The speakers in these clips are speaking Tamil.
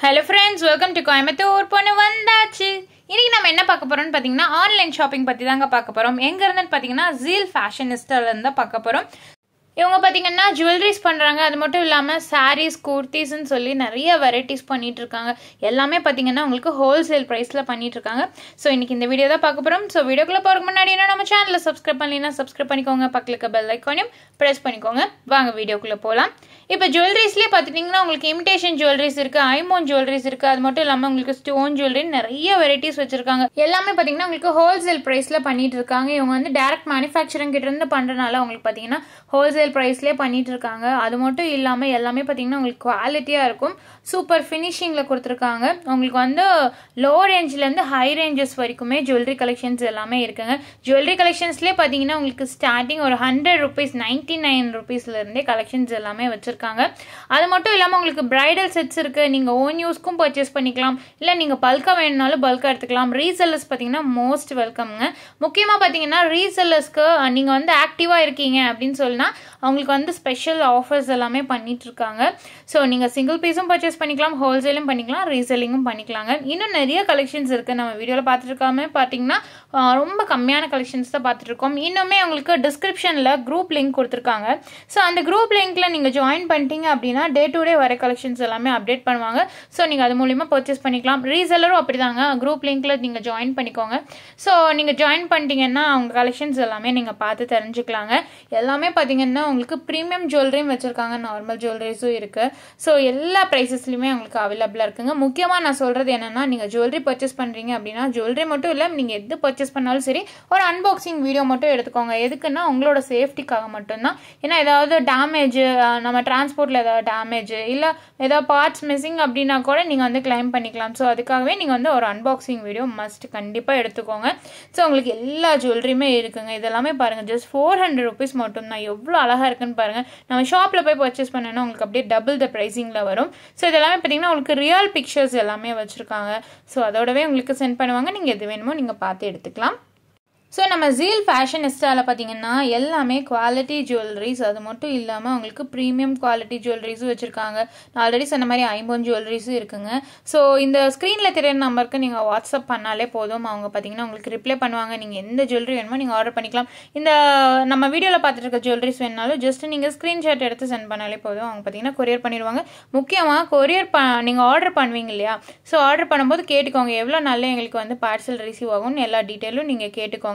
hello friends welcome to Coimbatore பொண்ணு வந்தாச்சு இன்றைக்கி நம்ம என்ன பார்க்க போகிறோம்னு பார்த்தீங்கன்னா ஆன்லைன் ஷாப்பிங் பற்றி தாங்க பார்க்க போகிறோம் எங்கேருந்துன்னு பார்த்தீங்கன்னா ஜீல் ஃபேஷனிஸ்டில் இருந்தால் பார்க்க போகிறோம் இவங்க பார்த்தீங்கன்னா ஜுவல்லரிஸ் பண்ணுறாங்க அது மட்டும் இல்லாமல் சாரீஸ் குர்த்திஸ்ன்னு சொல்லி நிறைய வெரைட்டிஸ் பண்ணிகிட்டு இருக்காங்க எல்லாமே பார்த்திங்கன்னா உங்களுக்கு ஹோல்சேல் ப்ரைஸில் இருக்காங்க ஸோ இன்றைக்கி இந்த வீடியோ தான் பார்க்க போகிறோம் ஸோ வீடியோக்குள்ளே போகிறக்கு முன்னாடி என்ன நம்ம சேனலில் சப்ஸ்கிரைப் பண்ணலைன்னா சப்ஸ்கிரைப் பண்ணிக்கோங்க பக்கத்துக்கு பெல் ஐக்கானையும் ப்ரெஸ் பண்ணிக்கோங்க வாங்க வீடியோக்குள்ளே போகலாம் இப்போ ஜுவல்லரிஸ்லேயே பார்த்துட்டிங்கன்னா உங்களுக்கு இமிடேஷன் ஜுவல்லரிஸ் இருக்குது ஐமோன் ஜுவல்லரிஸ் இருக்குது அது மட்டும் இல்லாமல் உங்களுக்கு ஸ்டோன் ஜுவல்லரி நிறைய வெரைட்டிஸ் வச்சுருக்காங்க எல்லாமே பார்த்திங்கன்னா உங்களுக்கு ஹோல்சேல் ப்ரைஸில் பண்ணிகிட்டு இருக்காங்க இவங்க வந்து டேரக்ட் மேனுஃபேக்சரிங் கிட்டேருந்து பண்ணுறதுனால உங்களுக்கு பார்த்திங்கன்னா ஹோல்சேல் ஹோல்சேல் ப்ரைஸ்லேயே பண்ணிகிட்ருக்காங்க அது மட்டும் இல்லாமல் எல்லாமே பார்த்தீங்கன்னா உங்களுக்கு குவாலிட்டியாக இருக்கும் சூப்பர் ஃபினிஷிங்கில் கொடுத்துருக்காங்க உங்களுக்கு வந்து லோ ரேஞ்சிலேருந்து ஹை ரேஞ்சஸ் வரைக்குமே ஜுவல்லரி கலெக்ஷன்ஸ் எல்லாமே இருக்குங்க ஜுவல்லரி கலெக்ஷன்ஸ்லேயே பார்த்தீங்கன்னா உங்களுக்கு ஸ்டார்டிங் ஒரு ஹண்ட்ரட் ருபீஸ் நைன்டி நைன் ருபீஸ்லேருந்தே கலெக்ஷன்ஸ் எல்லாமே வச்சுருக்காங்க அது மட்டும் இல்லாமல் உங்களுக்கு ப்ரைடல் செட்ஸ் இருக்குது நீங்கள் ஓன் யூஸ்க்கும் பர்ச்சேஸ் பண்ணிக்கலாம் இல்லை நீங்கள் பல்காக வேணுனாலும் பல்காக எடுத்துக்கலாம் ரீசெல்லர்ஸ் பார்த்தீங்கன்னா மோஸ்ட் வெல்கம்ங்க முக்கியமாக பார்த்தீங்கன்னா ரீசெல்லர்ஸ்க்கு நீங்கள் வந்து ஆக்டிவாக இருக்கீங்க அப்படின்னு சொல்லினா அவங்களுக்கு வந்து ஸ்பெஷல் ஆஃபர்ஸ் எல்லாமே பண்ணிகிட்ருக்காங்க ஸோ நீங்கள் சிங்கிள் பீஸும் பர்ச்சேஸ் பண்ணிக்கலாம் ஹோல்சேலும் பண்ணிக்கலாம் ரீசேலிங்கும் பண்ணிக்கலாங்க இன்னும் நிறைய கலெக்ஷன்ஸ் இருக்குது நம்ம வீடியோவில் பார்த்துருக்காமே பார்த்தீங்கன்னா ரொம்ப கம்மியான கலெக்ஷன்ஸ் தான் பார்த்துட்ருக்கோம் இன்னுமே உங்களுக்கு டிஸ்கிரிப்ஷனில் குரூப் லிங்க் கொடுத்துருக்காங்க ஸோ அந்த குரூப் லிங்க்கில் நீங்கள் ஜாயின் பண்ணிட்டீங்க அப்படின்னா டே டு டே வர கலெக்ஷன்ஸ் எல்லாமே அப்டேட் பண்ணுவாங்க ஸோ நீங்கள் அது மூலிமா பர்ச்சேஸ் பண்ணிக்கலாம் ரீசேலரும் அப்படி தாங்க குரூப் லிங்க்கில் நீங்கள் ஜாயின் பண்ணிக்கோங்க ஸோ நீங்கள் ஜாயின் பண்ணிட்டீங்கன்னா அவங்க கலெக்ஷன்ஸ் எல்லாமே நீங்கள் பார்த்து தெரிஞ்சுக்கலாங்க எல்லாமே பார்த்தீங்கன்னா உங்களுக்கு ப்ரீமியம் ஜுவல்லரியும் வச்சுருக்காங்க நார்மல் ஜுவல்லரிஸும் இருக்குது ஸோ எல்லா ப்ரைஸஸ்லையுமே உங்களுக்கு அவைலபிளாக இருக்குங்க முக்கியமாக நான் சொல்கிறது என்னென்னா நீங்கள் ஜுவல்லரி பர்ச்சேஸ் பண்ணுறீங்க அப்படின்னா ஜுவல்லரி மட்டும் இல்லை நீங்கள் எது பர்ச்சேஸ் பண்ணாலும் சரி ஒரு அன்பாக்சிங் வீடியோ மட்டும் எடுத்துக்கோங்க எதுக்குன்னா உங்களோட சேஃப்டிக்காக மட்டும்தான் ஏன்னா ஏதாவது டேமேஜ் நம்ம டிரான்ஸ்போர்ட்டில் ஏதாவது டேமேஜ் இல்லை ஏதாவது பார்ட்ஸ் மிஸ்ஸிங் அப்படின்னா கூட நீங்கள் வந்து கிளைம் பண்ணிக்கலாம் ஸோ அதுக்காகவே நீங்கள் வந்து ஒரு அன்பாக்சிங் வீடியோ மஸ்ட் கண்டிப்பாக எடுத்துக்கோங்க ஸோ உங்களுக்கு எல்லா ஜுவல்லரியுமே இருக்குங்க இதெல்லாமே பாருங்கள் ஜஸ்ட் ஃபோர் ஹண்ட்ரட் ருபீஸ் மட்டும்தான் எவ்வளோ அழகாக அழகாக இருக்குன்னு பாருங்கள் நம்ம ஷாப்பில் போய் பர்ச்சேஸ் பண்ணோன்னா உங்களுக்கு அப்படியே டபுள் த ப்ரைஸிங்கில் வரும் ஸோ இதெல்லாமே பார்த்திங்கன்னா உங்களுக்கு ரியல் பிக்சர்ஸ் எல்லாமே வச்சுருக்காங்க ஸோ அதோடவே உங்களுக்கு சென்ட் பண்ணுவாங்க நீங்கள் எது வேணுமோ நீங்கள் பார்த்து எடுத்துக்கலாம் ஸோ நம்ம ஜீல் ஃபேஷன் எஸ்டாவில் பார்த்தீங்கன்னா எல்லாமே குவாலிட்டி ஜுவல்லரிஸ் அது மட்டும் இல்லாமல் அவங்களுக்கு ப்ரீமியம் குவாலிட்டி ஜுவல்லரிஸும் வச்சுருக்காங்க நான் ஆல்ரெடி சொன்ன மாதிரி ஐம்பது ஜுவல்லரிஸும் இருக்குங்க ஸோ இந்த ஸ்க்ரீனில் தெரியுற நம்பருக்கு நீங்கள் வாட்ஸ்அப் பண்ணாலே போதும் அவங்க பார்த்தீங்கன்னா உங்களுக்கு ரிப்ளை பண்ணுவாங்க நீங்கள் எந்த ஜுவல்லரி வேணுமோ நீங்கள் ஆர்டர் பண்ணிக்கலாம் இந்த நம்ம வீடியோவில் பார்த்துருக்க ஜுவல்லரிஸ் வேணுனாலும் ஜஸ்ட் நீங்கள் ஸ்க்ரீன்ஷாட் எடுத்து சென்ட் பண்ணாலே போதும் அவங்க பார்த்தீங்கன்னா கொரியர் பண்ணிடுவாங்க முக்கியமாக கொரியர் ப நீங்கள் ஆர்டர் பண்ணுவீங்க இல்லையா ஸோ ஆர்டர் பண்ணும்போது கேட்டுக்கோங்க எவ்வளோ நாளில் எங்களுக்கு வந்து பார்சல் ரிசீவ் ஆகும்னு எல்லா டீட்டெயிலும் நீங்கள் கேட்டுக்கோங்க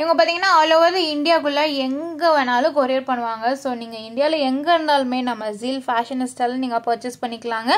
இவங்க பார்த்தீங்கன்னா ஆல் ஓவர் இந்தியாவுக்குள்ளே எங்கே வேணாலும் கொரியர் பண்ணுவாங்க ஸோ நீங்கள் இந்தியாவில் எங்கே இருந்தாலுமே நம்ம ஜீல் ஃபேஷன் நீங்கள் பர்ச்சேஸ் பண்ணிக்கலாங்க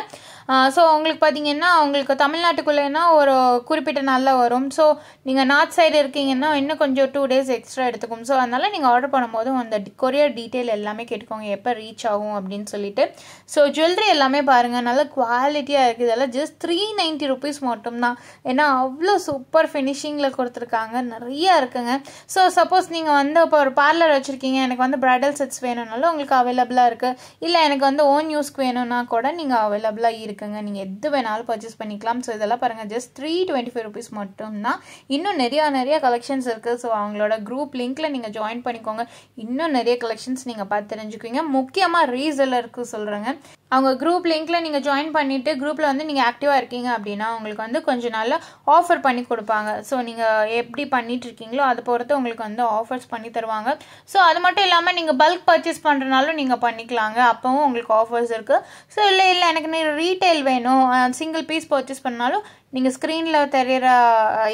ஸோ உங்களுக்கு பார்த்தீங்கன்னா உங்களுக்கு தமிழ்நாட்டுக்குள்ளேன்னா ஒரு குறிப்பிட்ட நாளில் வரும் ஸோ நீங்கள் நார்த் சைடு இருக்கீங்கன்னா இன்னும் கொஞ்சம் டூ டேஸ் எக்ஸ்ட்ரா எடுத்துக்கும் ஸோ அதனால் நீங்கள் ஆர்டர் பண்ணும்போது அந்த கொரியர் டீட்டெயில் எல்லாமே கேட்டுக்கோங்க எப்போ ரீச் ஆகும் அப்படின்னு சொல்லிட்டு ஸோ ஜுவல்லரி எல்லாமே பாருங்கள் நல்ல குவாலிட்டியாக இருக்குது இதெல்லாம் ஜஸ்ட் த்ரீ நைன்ட்டி ருபீஸ் மட்டும்தான் ஏன்னா அவ்வளோ சூப்பர் ஃபினிஷிங்கில் கொடுத்துருக்காங்க நிறையா இருக்குங்க ஸோ சப்போஸ் நீங்கள் வந்து இப்போ ஒரு பார்லர் வச்சுருக்கீங்க எனக்கு வந்து ப்ரைடல் செட்ஸ் வேணும்னாலும் உங்களுக்கு அவைலபிளாக இருக்குது இல்லை எனக்கு வந்து ஓன் யூஸ்க்கு வேணும்னா கூட நீங்கள் அவைலபிளாக இருக்குங்க நீங்கள் எது வேணாலும் பர்ச்சேஸ் பண்ணிக்கலாம் ஸோ இதெல்லாம் பாருங்கள் just three twenty five rupees மட்டும்தான் இன்னும் நிறையா நிறைய கலெக்ஷன்ஸ் இருக்குது ஸோ அவங்களோட குரூப் லிங்க்கில் நீங்கள் ஜாயின் பண்ணிக்கோங்க இன்னும் நிறைய கலெக்ஷன்ஸ் நீங்கள் பார்த்து தெரிஞ்சுக்குவீங்க முக்கியமாக ரீசெல்லருக்கு சொல்கிறேங்க அவங்க குரூப் லிங்க்கில் நீங்கள் ஜாயின் பண்ணிவிட்டு குரூப்பில் வந்து நீங்கள் ஆக்டிவாக இருக்கீங்க அப்படின்னா உங்களுக்கு வந்து கொஞ்சம் நல்லா ஆஃபர் பண்ணி கொடுப்பாங்க ஸோ நீங்கள் எப்படி பண்ணிகிட்ருக்கீங்களோ அதை பொறுத்து உங்களுக்கு வந்து ஆஃபர்ஸ் பண்ணி தருவாங்க ஸோ அது மட்டும் இல்லாமல் நீங்கள் பல்க் பர்ச்சேஸ் பண்ணுறனாலும் நீங்கள் பண்ணிக்கலாங்க அப்போவும் உங்களுக்கு ஆஃபர்ஸ் இருக்குது ஸோ இல்லை இல்லை எனக்கு ரீட்டைல் வேணும் சிங்கிள் பீஸ் பர்ச்சேஸ் பண்ணாலும் நீங்கள் ஸ்க்ரீனில் தெரிகிற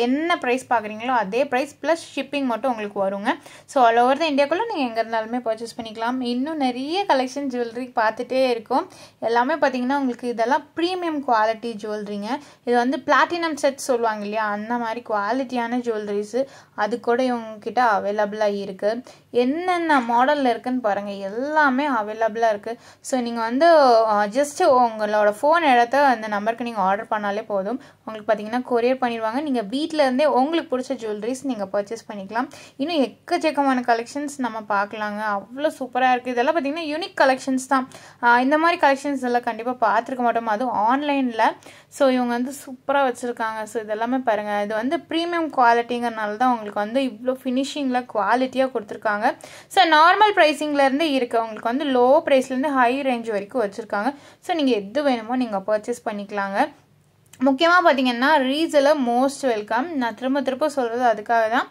என்ன ப்ரைஸ் பார்க்குறீங்களோ அதே ப்ரைஸ் ப்ளஸ் ஷிப்பிங் மட்டும் உங்களுக்கு வருங்க ஸோ ஆல் ஓவர் த இந்தியாக்குள்ளே நீங்கள் எங்கே இருந்தாலுமே பர்ச்சேஸ் பண்ணிக்கலாம் இன்னும் நிறைய கலெக்ஷன் ஜுவல்லரி பார்த்துட்டே இருக்கும் எல்லாமே பார்த்திங்கன்னா உங்களுக்கு இதெல்லாம் ப்ரீமியம் குவாலிட்டி ஜுவல்லரிங்க இது வந்து பிளாட்டினம் செட் சொல்லுவாங்க இல்லையா அந்த மாதிரி குவாலிட்டியான ஜுவல்லரிஸு அது கூட இவங்கக்கிட்ட அவைலபிளாக இருக்குது என்னென்ன மாடலில் இருக்குதுன்னு பாருங்கள் எல்லாமே அவைலபிளாக இருக்குது ஸோ நீங்கள் வந்து ஜஸ்ட்டு உங்களோட ஃபோன் இடத்த அந்த நம்பருக்கு நீங்கள் ஆர்டர் பண்ணாலே போதும் உங்களுக்கு பார்த்தீங்கன்னா கொரியர் பண்ணிடுவாங்க நீங்கள் வீட்டில் இருந்தே உங்களுக்கு பிடிச்ச ஜுவல்லரிஸ் நீங்கள் பர்ச்சேஸ் பண்ணிக்கலாம் இன்னும் எக்கச்சக்கமான கலெக்ஷன்ஸ் நம்ம பார்க்கலாங்க அவ்வளோ சூப்பராக இருக்குது இதெல்லாம் பார்த்தீங்கன்னா யூனிக் கலெக்ஷன்ஸ் தான் இந்த மாதிரி கலெக்ஷன்ஸ் எல்லாம் கண்டிப்பாக பார்த்துருக்க மாட்டோம் அதுவும் ஆன்லைனில் ஸோ இவங்க வந்து சூப்பராக வச்சுருக்காங்க ஸோ இதெல்லாமே பாருங்கள் இது வந்து ப்ரீமியம் குவாலிட்டிங்கிறனால தான் உங்களுக்கு வந்து இவ்வளோ ஃபினிஷிங்கில் குவாலிட்டியாக கொடுத்துருக்காங்க ஸோ நார்மல் ப்ரைஸிங்லேருந்து இருக்குது உங்களுக்கு வந்து லோ ப்ரைஸ்லேருந்து ஹை ரேஞ்ச் வரைக்கும் வச்சுருக்காங்க ஸோ நீங்கள் எது வேணுமோ நீங்கள் பர்ச்சேஸ் பண்ணிக்கலாங்க முக்கியமாக பார்த்தீங்கன்னா ரீசெலர் மோஸ்ட் வெல்கம் நான் திரும்ப திரும்ப சொல்கிறது அதுக்காக தான்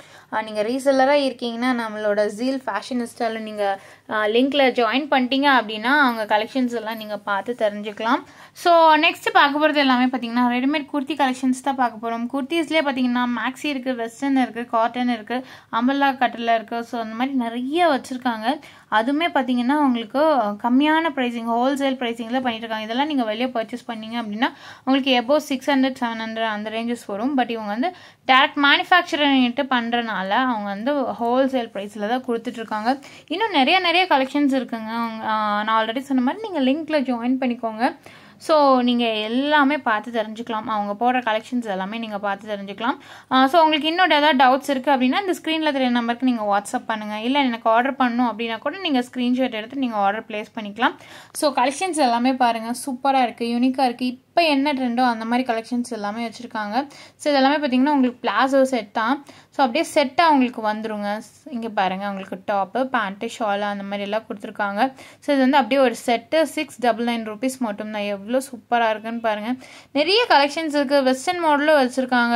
நீங்கள் ரீசெல்லராக இருக்கீங்கன்னா நம்மளோட ஜீல் ஃபேஷனிஸ்டாலும் நீங்கள் லிங்க்கில் ஜாயின் பண்ணிட்டீங்க அப்படின்னா அவங்க கலெக்ஷன்ஸ் எல்லாம் நீங்கள் பார்த்து தெரிஞ்சுக்கலாம் ஸோ நெக்ஸ்ட் பார்க்க போகிறது எல்லாமே பார்த்தீங்கன்னா ரெடிமேட் குர்த்தி கலெக்ஷன்ஸ் தான் பார்க்க போகிறோம் குர்த்திஸ்லேயே பார்த்தீங்கன்னா மேக்ஸி இருக்குது வெஸ்டர்ன் இருக்குது காட்டன் இருக்குது அம்பல்லா கட்டில் இருக்குது ஸோ அந்த மாதிரி நிறைய வச்சுருக்காங்க அதுவுமே பார்த்தீங்கன்னா உங்களுக்கு கம்மியான ப்ரைஸிங் ஹோல்சேல் ப்ரைஸிங்கில் பண்ணிட்டுருக்காங்க இதெல்லாம் நீங்கள் வெளியே பர்ச்சேஸ் பண்ணீங்க அப்படின்னா உங்களுக்கு above six hundred seven hundred அந்த ரேஞ்சஸ் வரும் பட் இவங்க வந்து டேரக்ட் மேனுஃபேக்சரிங்கிட்ட பண்ணுறனால அவங்க வந்து ஹோல்சேல் ப்ரைஸில் தான் கொடுத்துட்ருக்காங்க இன்னும் நிறைய நிறைய கலெக்ஷன்ஸ் இருக்குங்க அவங்க நான் ஆல்ரெடி சொன்ன மாதிரி நீங்கள் லிங்க்கில் ஜாயின் பண்ணிக்கோங்க ஸோ நீங்கள் எல்லாமே பார்த்து தெரிஞ்சுக்கலாம் அவங்க போடுற கலெக்ஷன்ஸ் எல்லாமே நீங்கள் பார்த்து தெரிஞ்சுக்கலாம் ஸோ உங்களுக்கு இன்னொரு ஏதாவது டவுட்ஸ் இருக்குது அப்படின்னா இந்த ஸ்க்ரீனில் தெரிய நம்பருக்கு நீங்கள் வாட்ஸ்அப் பண்ணுங்கள் இல்லை எனக்கு ஆர்டர் பண்ணணும் அப்படின்னா கூட நீங்கள் ஸ்க்ரீன்ஷாட் எடுத்து நீங்கள் ஆர்டர் ப்ளேஸ் பண்ணிக்கலாம் ஸோ கலெக்ஷன்ஸ் எல்லாமே பாருங்கள் சூப்பராக இருக்குது யூனிக்காக இருக்குது இப்போ என்ன ட்ரெண்டோ அந்த மாதிரி கலெக்ஷன்ஸ் எல்லாமே வச்சுருக்காங்க ஸோ இதெல்லாமே பார்த்தீங்கன்னா உங்களுக்கு பிளாசோ செட் தான் ஸோ அப்படியே செட்டாக அவங்களுக்கு வந்துருங்க இங்கே பாருங்கள் அவங்களுக்கு டாப்பு பேண்ட்டு ஷாலு அந்த மாதிரி எல்லாம் கொடுத்துருக்காங்க ஸோ இது வந்து அப்படியே ஒரு set six double nine rupees தான் எவ்வளோ சூப்பராக இருக்குன்னு பாருங்கள் நிறைய கலெக்ஷன்ஸ் இருக்குது வெஸ்டர்ன் மாடலும் வச்சுருக்காங்க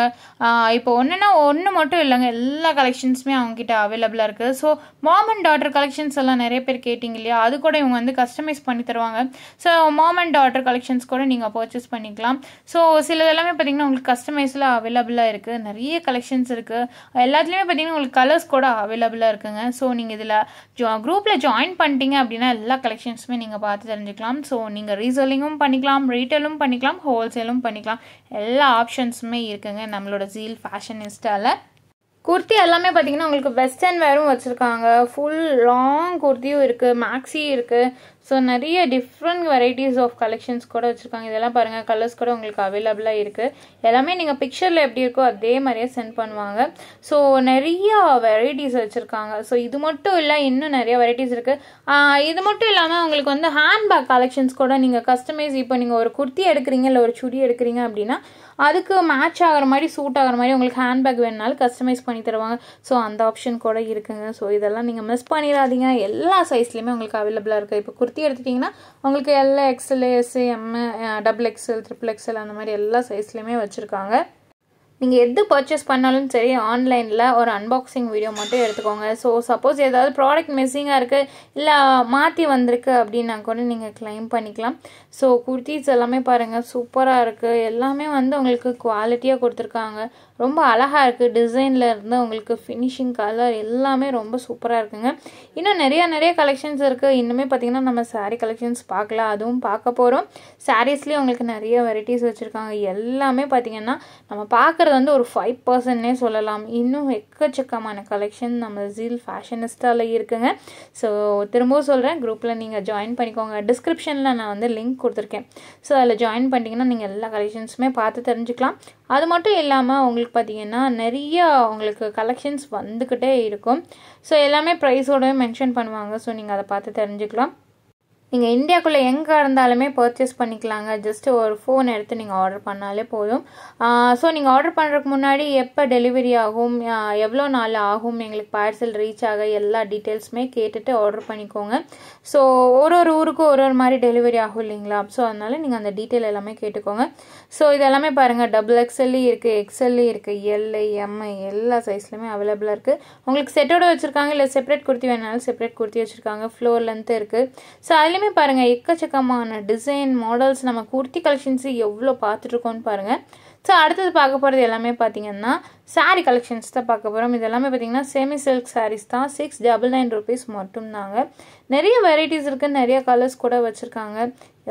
இப்போ ஒன்றுனா ஒன்று மட்டும் இல்லைங்க எல்லா கலெக்ஷன்ஸுமே அவங்ககிட்ட அவைலபிளாக இருக்குது so mom and daughter collections எல்லாம் நிறைய பேர் கேட்டிங்க இல்லையா அது கூட இவங்க வந்து கஸ்டமைஸ் பண்ணி தருவாங்க so mom and daughter collections கூட நீங்கள் பர்ச்சேஸ் பண்ணிக்கலாம் ஸோ சில இதெல்லாமே பார்த்தீங்கன்னா உங்களுக்கு கஸ்டமைஸில் அவைலபிளாக இருக்குது நிறைய கலெக்ஷன்ஸ் இருக்குது எல்லாத்துலேயுமே பார்த்தீங்கன்னா உங்களுக்கு கலர்ஸ் கூட அவைலபிளாக இருக்குங்க ஸோ நீங்கள் இதில் ஜா குரூப்பில் ஜாயின் பண்ணிட்டீங்க அப்படின்னா எல்லா கலெக்ஷன்ஸுமே நீங்கள் பார்த்து தெரிஞ்சுக்கலாம் ஸோ நீங்கள் ரீசெல்லிங்கும் பண்ணிக்கலாம் ரீட்டெயிலும் பண்ணிக்கலாம் ஹோல்சேலும் பண்ணிக்கலாம் எல்லா ஆப்ஷன்ஸுமே இருக்குங்க நம்மளோட ஜீல் ஃபேஷன் இன்ஸ்டாவில் குர்த்தி எல்லாமே பார்த்தீங்கன்னா உங்களுக்கு வெஸ்டர்ன் வேரும் வச்சுருக்காங்க ஃபுல் லாங் குர்த்தியும் இருக்குது மேக்ஸி இருக்குது ஸோ நிறைய டிஃப்ரெண்ட் வெரைட்டிஸ் ஆஃப் கலெக்ஷன்ஸ் கூட வச்சுருக்காங்க இதெல்லாம் பாருங்கள் கலர்ஸ் கூட உங்களுக்கு அவைலபிளாக இருக்குது எல்லாமே நீங்கள் பிக்சரில் எப்படி இருக்கோ அதே மாதிரியே சென்ட் பண்ணுவாங்க ஸோ நிறைய வெரைட்டிஸ் வச்சுருக்காங்க ஸோ இது மட்டும் இல்லை இன்னும் நிறைய வெரைட்டிஸ் இருக்குது இது மட்டும் இல்லாமல் உங்களுக்கு வந்து ஹேண்ட் பேக் கலெக்ஷன்ஸ் கூட நீங்கள் கஸ்டமைஸ் இப்போ நீங்கள் ஒரு குர்த்தி எடுக்கிறீங்க இல்லை ஒரு சுடி எடுக்கிறீங்க அப்படின்னா அதுக்கு மேட்ச் ஆகிற மாதிரி சூட் ஆகிற மாதிரி உங்களுக்கு ஹேண்ட்பேக் வேணுனாலும் கஸ்டமைஸ் பண்ணி தருவாங்க ஸோ அந்த ஆப்ஷன் கூட இருக்குங்க ஸோ இதெல்லாம் நீங்கள் மிஸ் பண்ணிடாதீங்க எல்லா சைஸ்லேயுமே உங்களுக்கு அவைலபிளாக இருக்குது இப்போ குர்த்தி எடுத்துட்டிங்கன்னா உங்களுக்கு எல்லா XL S A double XL triple XL அந்த மாதிரி எல்லா சைஸ்லேயுமே வச்சுருக்காங்க நீங்கள் எது பர்ச்சேஸ் பண்ணாலும் சரி ஆன்லைனில் ஒரு அன்பாக்சிங் வீடியோ மட்டும் எடுத்துக்கோங்க ஸோ சப்போஸ் ஏதாவது ப்ராடக்ட் மிஸ்ஸிங்காக இருக்குது இல்லை மாற்றி வந்திருக்கு அப்படின்னா கூட நீங்கள் கிளைம் பண்ணிக்கலாம் ஸோ குர்த்திஸ் எல்லாமே பாருங்கள் சூப்பராக இருக்குது எல்லாமே வந்து உங்களுக்கு குவாலிட்டியாக கொடுத்துருக்காங்க ரொம்ப அழகாக இருக்குது டிசைனில் இருந்து உங்களுக்கு ஃபினிஷிங் கலர் எல்லாமே ரொம்ப சூப்பராக இருக்குங்க இன்னும் நிறையா நிறைய கலெக்ஷன்ஸ் இருக்குது இன்னுமே பார்த்திங்கன்னா நம்ம சாரீ கலெக்ஷன்ஸ் பார்க்கலாம் அதுவும் பார்க்க போகிறோம் சாரீஸ்லேயே உங்களுக்கு நிறைய வெரைட்டிஸ் வச்சுருக்காங்க எல்லாமே பார்த்திங்கன்னா நம்ம பார்க்குறது வந்து ஒரு ஃபைவ் பர்சன்ட்னே சொல்லலாம் இன்னும் எக்கச்சக்கமான கலெக்ஷன் நம்ம ஜீல் ஃபேஷனிஸ்டாவில் இருக்குங்க ஸோ திரும்பவும் சொல்கிறேன் குரூப்பில் நீங்கள் ஜாயின் பண்ணிக்கோங்க டிஸ்கிரிப்ஷனில் நான் வந்து லிங்க் கொடுத்துருக்கேன் ஸோ அதில் ஜாயின் பண்ணிட்டீங்கன்னா நீங்கள் எல்லா கலெக்ஷன்ஸுமே பார்த்து தெரிஞ்சுக்கலாம் அது மட்டும் இல்லாமல் அவங்களுக்கு பார்த்திங்கன்னா நிறைய அவங்களுக்கு கலெக்ஷன்ஸ் வந்துக்கிட்டே இருக்கும் ஸோ எல்லாமே ப்ரைஸோடவே மென்ஷன் பண்ணுவாங்க ஸோ நீங்கள் அதை பார்த்து தெரிஞ்சுக்கலாம் நீங்கள் இந்தியாக்குள்ளே எங்கே இருந்தாலுமே பர்ச்சேஸ் பண்ணிக்கலாங்க ஜஸ்ட்டு ஒரு ஃபோன் எடுத்து நீங்கள் ஆர்டர் பண்ணாலே போதும் ஸோ நீங்கள் ஆர்டர் பண்ணுறதுக்கு முன்னாடி எப்போ டெலிவரி ஆகும் எவ்வளோ நாள் ஆகும் எங்களுக்கு பார்சல் ரீச் ஆக எல்லா டீட்டெயில்ஸுமே கேட்டுட்டு ஆர்டர் பண்ணிக்கோங்க ஸோ ஒரு ஒரு ஊருக்கும் ஒரு ஒரு மாதிரி டெலிவரி ஆகும் இல்லைங்களா ஸோ அதனால் நீங்கள் அந்த டீட்டெயில் எல்லாமே கேட்டுக்கோங்க ஸோ இதெல்லாமே பாருங்கள் டபுள் எக்ஸ்எல்லி இருக்குது எக்ஸ்எல்லி இருக்குது எல்ஐ எம்ஐ எல்லா சைஸ்லையுமே அவைலபிளாக இருக்குது உங்களுக்கு செட்டோடு வச்சுருக்காங்க இல்லை செப்பரேட் குர்த்தி வேணாலும் செப்பரேட் குர்த்தி வச்சுருக்காங்க ஃப்ளோர் லென்த்து இருக்குது ஸோ அதுலேயுமே பாருங்கள் எக்கச்சக்கமான டிசைன் மாடல்ஸ் நம்ம குர்த்தி கலெக்ஷன்ஸு எவ்வளோ பார்த்துட்ருக்கோன்னு பாருங்கள் ஸோ அடுத்தது பார்க்க போகிறது எல்லாமே பார்த்தீங்கன்னா சாரீ கலெக்ஷன்ஸ் தான் பார்க்க போகிறோம் இதெல்லாமே பார்த்தீங்கன்னா செமி சில்க் சாரீஸ் தான் சிக்ஸ் டபுள் நைன் ருபீஸ் மட்டும்தாங்க நிறைய வெரைட்டிஸ் இருக்குது நிறைய கலர்ஸ் கூட வச்சுருக்காங்க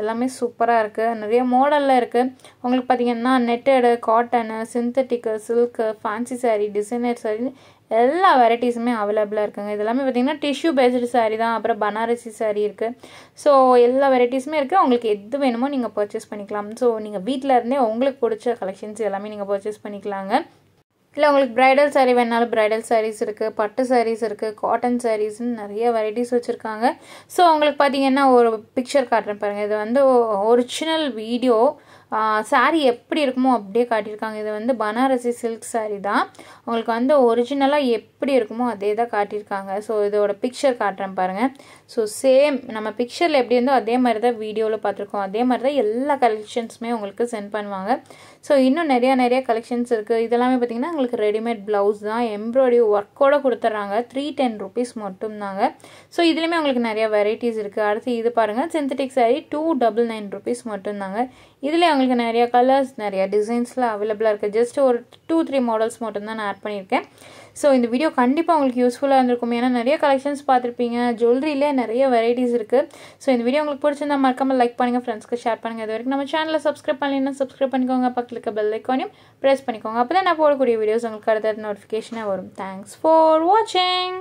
எல்லாமே சூப்பராக இருக்குது நிறைய மாடலில் இருக்குது உங்களுக்கு பார்த்திங்கன்னா netted cotton synthetic silk fancy sari designer sari எல்லா வெரைட்டிஸுமே அவைலபிளாக இருக்குங்க இதெல்லாமே பார்த்தீங்கன்னா டிஷ்யூ பேஸ்டு சாரீ தான் அப்புறம் பனாரசி சாரீ இருக்குது ஸோ எல்லா வெரைட்டிஸுமே இருக்குது உங்களுக்கு எது வேணுமோ நீங்கள் பர்ச்சேஸ் பண்ணிக்கலாம் ஸோ நீங்கள் வீட்டில் இருந்தே உங்களுக்கு பிடிச்ச கலெக்ஷன்ஸ் எல்லாமே நீங்கள் பர்ச்சேஸ் பண்ணிக்கலாங்க இல்லை உங்களுக்கு ப்ரைடல் சாரீ வேணாலும் ப்ரைடல் சாரீஸ் இருக்குது பட்டு சாரீஸ் இருக்குது காட்டன் சாரீஸ்ன்னு நிறைய வெரைட்டிஸ் வச்சுருக்காங்க ஸோ உங்களுக்கு பார்த்தீங்கன்னா ஒரு பிக்சர் காட்டுறேன் பாருங்கள் இது வந்து ஒரிஜினல் வீடியோ சாரி எப்படி இருக்குமோ அப்படியே காட்டியிருக்காங்க இது வந்து பனாரசி சில்க் சாரி தான் உங்களுக்கு வந்து ஒரிஜினலாக எப்படி இருக்குமோ அதே தான் காட்டியிருக்காங்க ஸோ இதோட பிக்சர் காட்டுறேன் பாருங்கள் ஸோ சேம் நம்ம பிக்சரில் எப்படி இருந்தோ அதே மாதிரி தான் வீடியோவில் பார்த்துருக்கோம் அதே மாதிரி தான் எல்லா கலெக்ஷன்ஸுமே உங்களுக்கு சென்ட் பண்ணுவாங்க ஸோ இன்னும் நிறையா நிறையா கலெக்ஷன்ஸ் இருக்குது இதெல்லாமே பார்த்திங்கன்னா உங்களுக்கு ரெடிமேட் ப்ளவுஸ் தான் எம்ப்ராய்டரி ஒர்க்கோடு கொடுத்துட்றாங்க த்ரீ டென் ருபீஸ் மட்டும்தாங்க ஸோ இதுலேயுமே உங்களுக்கு நிறையா வெரைட்டிஸ் இருக்குது அடுத்து இது பாருங்கள் synthetic sari two double nine rupees மட்டும்தாங்க இதில் அவங்களுக்கு நிறையா கலர்ஸ் நிறையா டிசைன்ஸ்லாம் அவைலபிளாக இருக்குது ஜஸ்ட் ஒரு டூ த்ரீ மாடல்ஸ் மட்டும்தான் நான் ஆட் பண்ணியிருக்கேன் ஸோ இந்த வீடியோ கண்டிப்பாக உங்களுக்கு யூஸ்ஃபுல்லாக இருந்திருக்கும் ஏன்னா நிறைய கலெக்ஷன்ஸ் பார்த்துருப்பீங்க ஜுவல்லரியிலே நிறைய வெரைட்டிஸ் இருக்குது ஸோ இந்த வீடியோ உங்களுக்கு பிடிச்சிருந்தா மறக்காமல் லைக் பண்ணுங்கள் ஃப்ரெண்ட்ஸ்க்கு ஷேர் பண்ணுங்கள் இது வரைக்கும் நம்ம சேனலில் சப்ஸ்கிரைப் பண்ணலைன்னா சப்ஸ்கிரைப் பண்ணிக்கோங்க பக்கத்தில் இருக்க பெல் ஐக்கானையும் ப்ரெஸ் பண்ணிக்கோங்க அப்போ தான் நான் போடக்கூடிய வீடியோஸ் உங்களுக்கு அடுத்த நோட்டிஃபிகேஷனாக வரும் தேங்க்ஸ் ஃபார் வாட்சிங்